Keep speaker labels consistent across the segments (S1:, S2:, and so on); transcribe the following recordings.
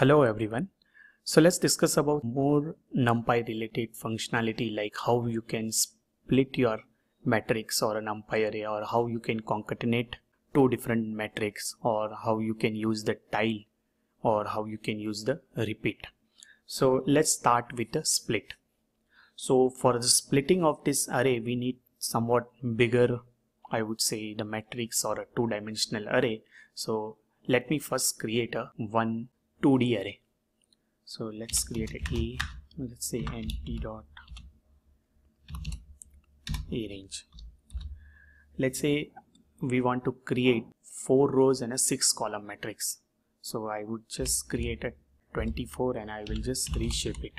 S1: Hello everyone. So let's discuss about more NumPy related functionality like how you can split your matrix or a NumPy array or how you can concatenate two different matrix or how you can use the tile or how you can use the repeat. So let's start with the split. So for the splitting of this array, we need somewhat bigger, I would say the matrix or a two dimensional array. So let me first create a one 2D array. So let's create a let's say np dot a range. Let's say we want to create four rows and a six column matrix. So I would just create a 24 and I will just reshape it.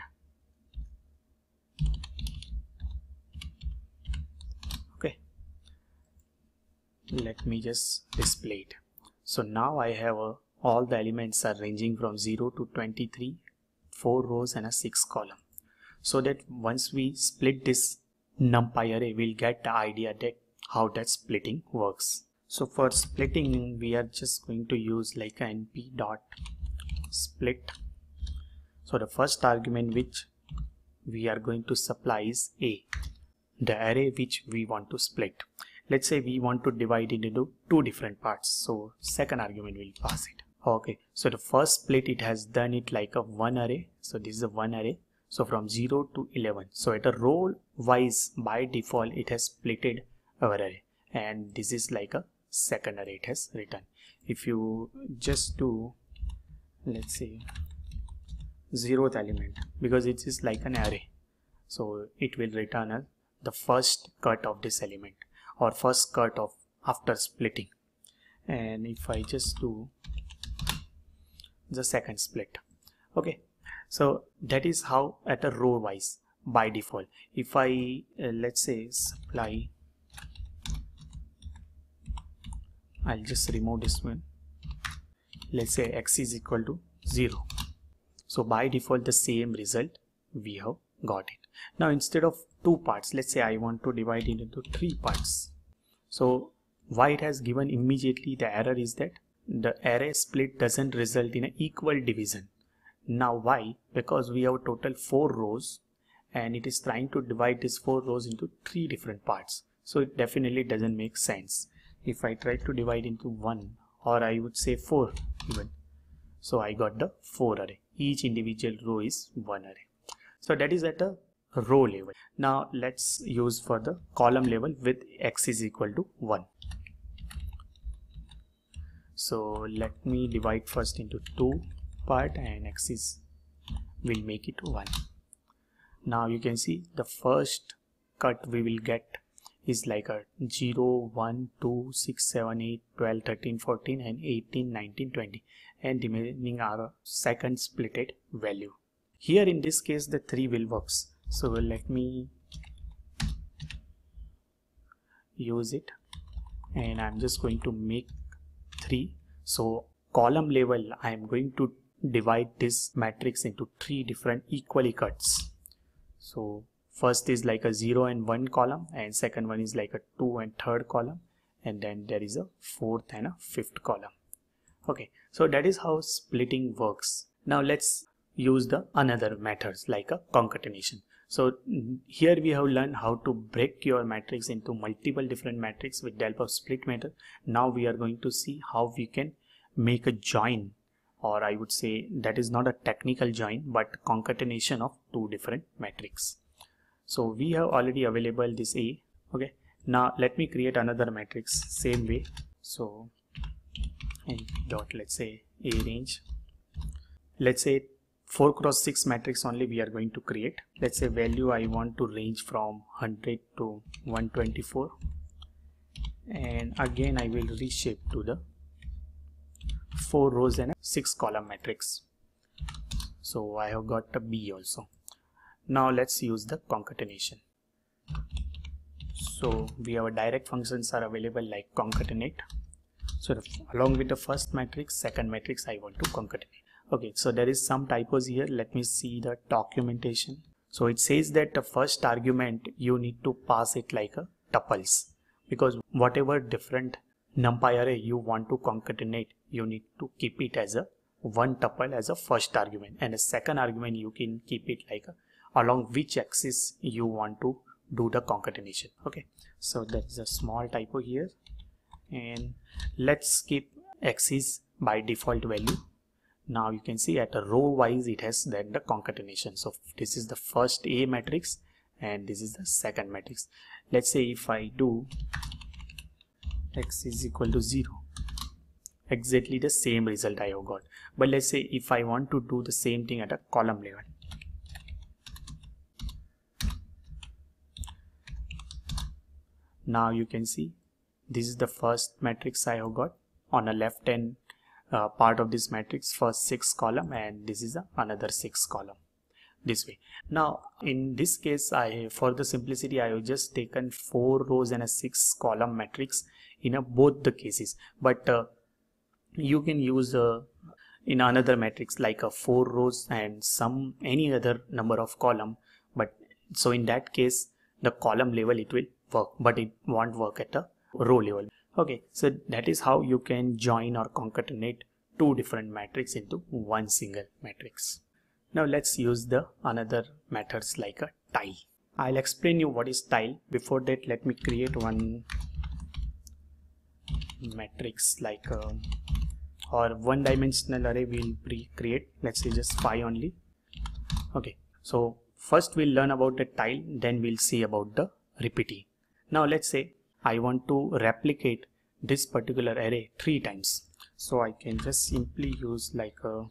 S1: Okay. Let me just display it. So now I have a all the elements are ranging from 0 to 23 4 rows and a 6 column so that once we split this numpy array we'll get the idea that how that splitting works so for splitting we are just going to use like np dot split so the first argument which we are going to supply is a the array which we want to split let's say we want to divide it into two different parts so second argument will pass it okay so the first split it has done it like a one array so this is a one array so from 0 to 11 so at a row wise by default it has splitted our array and this is like a second array it has written if you just do let's say zeroth element because it is like an array so it will return the first cut of this element or first cut of after splitting and if I just do the second split okay so that is how at a row wise by default if I uh, let's say supply I'll just remove this one let's say x is equal to 0 so by default the same result we have got it now instead of two parts let's say I want to divide it into three parts so why it has given immediately the error is that the array split doesn't result in an equal division. Now why? Because we have total 4 rows and it is trying to divide these 4 rows into 3 different parts. So it definitely doesn't make sense. If I try to divide into 1 or I would say 4 even. So I got the 4 array. Each individual row is 1 array. So that is at the row level. Now let's use for the column level with x is equal to 1 so let me divide first into two part and x is will make it one now you can see the first cut we will get is like a 0 1 2 6 7 8 12 13 14 and 18 19 20 and remaining are second splitted value here in this case the three will works so let me use it and i'm just going to make 3 so column level I am going to divide this matrix into three different equally cuts so first is like a 0 and 1 column and second one is like a 2 and third column and then there is a fourth and a fifth column okay so that is how splitting works now let's use the another methods like a concatenation so here we have learned how to break your matrix into multiple different matrix with the help of split method. Now we are going to see how we can make a join or I would say that is not a technical join but concatenation of two different matrix. So we have already available this A. Okay. Now let me create another matrix same way. So dot let's say A range. Let's say 4 cross 6 matrix only we are going to create let's say value I want to range from 100 to 124 and again I will reshape to the 4 rows and 6 column matrix so I have got a B also now let's use the concatenation so we have direct functions are available like concatenate so along with the first matrix second matrix I want to concatenate okay so there is some typos here let me see the documentation so it says that the first argument you need to pass it like a tuples because whatever different numpy array you want to concatenate you need to keep it as a one tuple as a first argument and a second argument you can keep it like a, along which axis you want to do the concatenation okay so there is a small typo here and let's keep axis by default value now you can see at a row wise it has then the concatenation so this is the first a matrix and this is the second matrix let's say if i do x is equal to 0 exactly the same result i have got but let's say if i want to do the same thing at a column level now you can see this is the first matrix i have got on a left hand uh, part of this matrix for six column and this is another six column this way now in this case i for the simplicity i have just taken four rows and a six column matrix in a, both the cases but uh, you can use uh, in another matrix like a four rows and some any other number of column but so in that case the column level it will work but it won't work at a row level okay so that is how you can join or concatenate two different matrix into one single matrix now let's use the another methods like a tile i'll explain you what is tile before that let me create one matrix like a, uh, or one dimensional array we'll create let's say just phi only okay so first we'll learn about the tile then we'll see about the repeatee now let's say i want to replicate this particular array three times so I can just simply use like a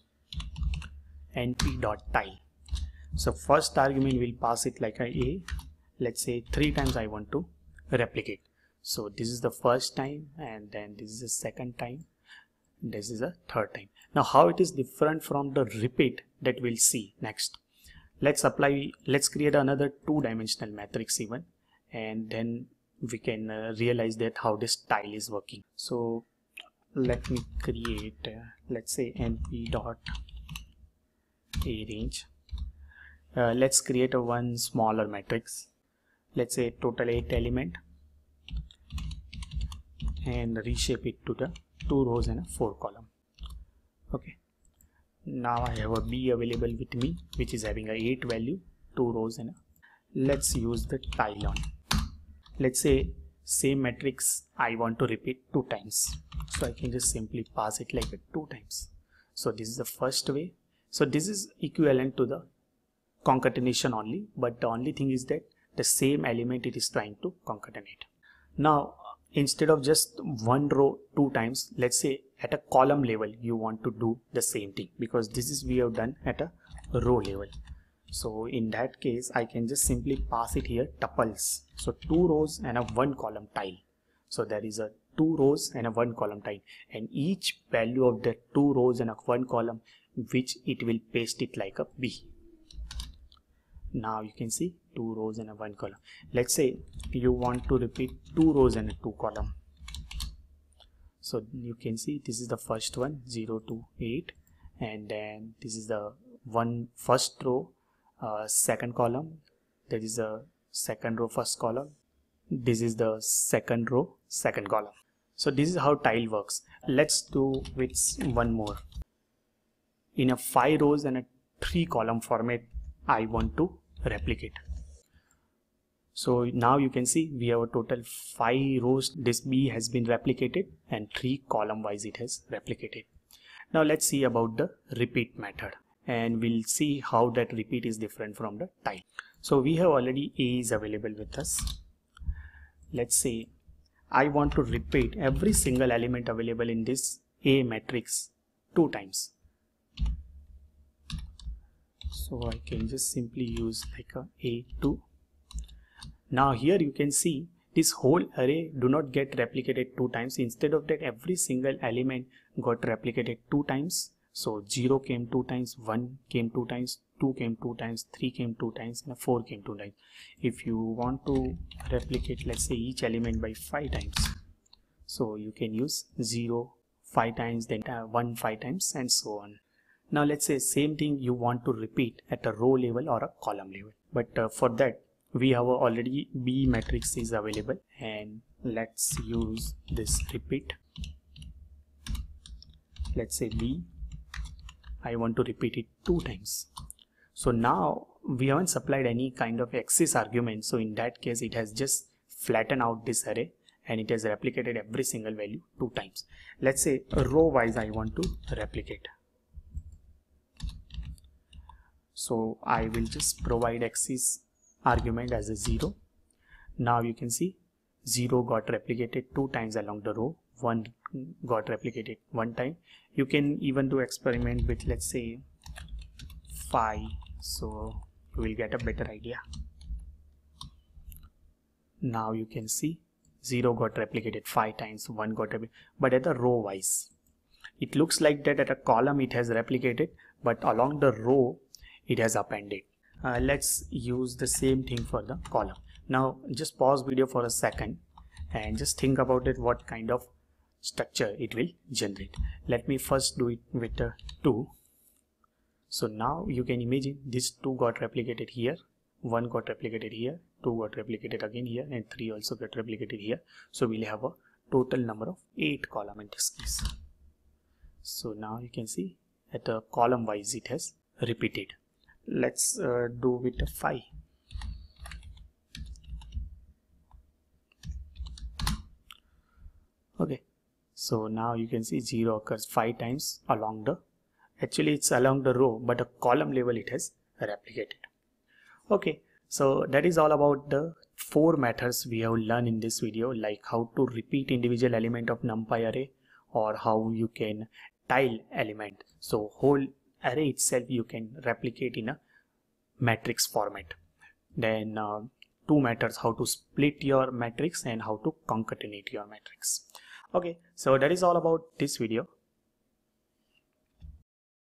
S1: np.tile so first argument will pass it like a a let's say three times I want to replicate so this is the first time and then this is the second time this is the third time now how it is different from the repeat that we'll see next let's apply let's create another two dimensional matrix even and then we can uh, realize that how this tile is working so let me create uh, let's say np dot a range uh, let's create a one smaller matrix let's say total 8 element and reshape it to the two rows and a four column okay now i have a b available with me which is having a 8 value two rows and a let's use the tile on let's say same matrix I want to repeat two times so I can just simply pass it like it two times so this is the first way so this is equivalent to the concatenation only but the only thing is that the same element it is trying to concatenate now instead of just one row two times let's say at a column level you want to do the same thing because this is we have done at a row level so in that case i can just simply pass it here tuples so two rows and a one column tile so there is a two rows and a one column tile and each value of the two rows and a one column which it will paste it like a b now you can see two rows and a one column let's say you want to repeat two rows and a two column so you can see this is the first one 0 to 8 and then this is the one first row uh, second column that is the second row first column this is the second row second column so this is how tile works let's do with one more in a five rows and a three column format I want to replicate so now you can see we have a total five rows this B has been replicated and three column wise it has replicated now let's see about the repeat method and we'll see how that repeat is different from the tile. So we have already A is available with us. Let's say I want to repeat every single element available in this A matrix two times. So I can just simply use like a A2. Now here you can see this whole array do not get replicated two times. Instead of that every single element got replicated two times so 0 came 2 times, 1 came 2 times, 2 came 2 times, 3 came 2 times and 4 came 2 times. If you want to replicate let's say each element by 5 times, so you can use 0 5 times then uh, 1 5 times and so on. Now let's say same thing you want to repeat at a row level or a column level. But uh, for that we have already B matrix is available and let's use this repeat. Let's say B I want to repeat it two times. So now we haven't supplied any kind of axis argument. So in that case, it has just flattened out this array and it has replicated every single value two times. Let's say row wise, I want to replicate. So I will just provide axis argument as a zero. Now you can see zero got replicated two times along the row one got replicated one time you can even do experiment with let's say phi so you will get a better idea now you can see 0 got replicated 5 times 1 got replicated but at the row wise it looks like that at a column it has replicated but along the row it has appended uh, let's use the same thing for the column now just pause video for a second and just think about it what kind of structure it will generate let me first do it with 2 so now you can imagine this 2 got replicated here 1 got replicated here 2 got replicated again here and 3 also got replicated here so we'll have a total number of 8 column and this case so now you can see at the column wise it has repeated let's uh, do with a 5 so now you can see 0 occurs 5 times along the actually it's along the row but a column level it has replicated okay so that is all about the four methods we have learned in this video like how to repeat individual element of numpy array or how you can tile element so whole array itself you can replicate in a matrix format then uh, two methods how to split your matrix and how to concatenate your matrix okay so that is all about this video